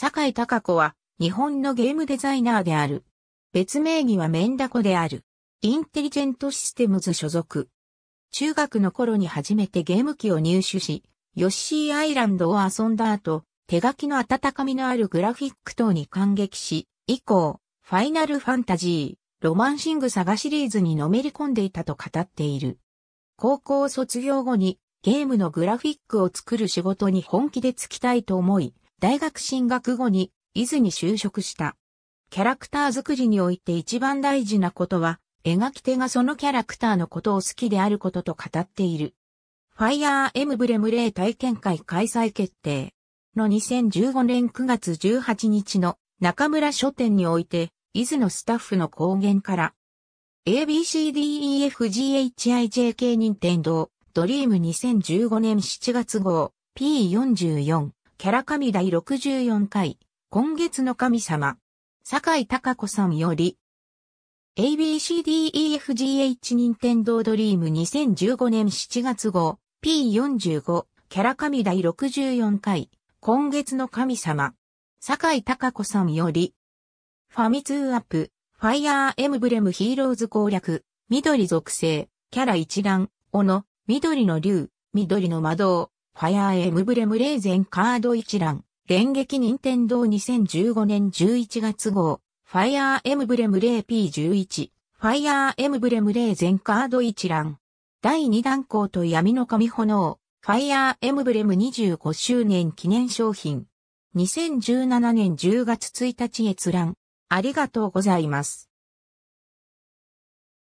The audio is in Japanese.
酒井隆子は日本のゲームデザイナーである。別名義はメンダコである。インテリジェントシステムズ所属。中学の頃に初めてゲーム機を入手し、ヨッシーアイランドを遊んだ後、手書きの温かみのあるグラフィック等に感激し、以降、ファイナルファンタジー、ロマンシングサガシリーズにのめり込んでいたと語っている。高校卒業後にゲームのグラフィックを作る仕事に本気で就きたいと思い、大学進学後に、伊豆に就職した。キャラクター作りにおいて一番大事なことは、描き手がそのキャラクターのことを好きであることと語っている。ファイヤーエムブレム例体験会開催決定の2015年9月18日の中村書店において、伊豆のスタッフの公言から、ABCDEFGHIJK 任天堂ドリーム2015年7月号 P44 キャラ神第64回、今月の神様、坂井隆子さんより、ABCDEFGH 任天堂ドリーム2015年7月号 P45 キャラ神第64回今月の神様坂井隆子さんよりファミーアップファイアーエムブレムヒーローズ攻略緑属性キャラ一覧斧緑の竜緑の魔導ファイアーエムブレムレーゼンカード一覧、連撃任天堂2015年11月号、ファイアーエムブレムレー P11、ファイアーエムブレムレーゼンカード一覧。第2弾光と闇の神炎、ファイアーエムブレム25周年記念商品。2017年10月1日閲覧。ありがとうございます。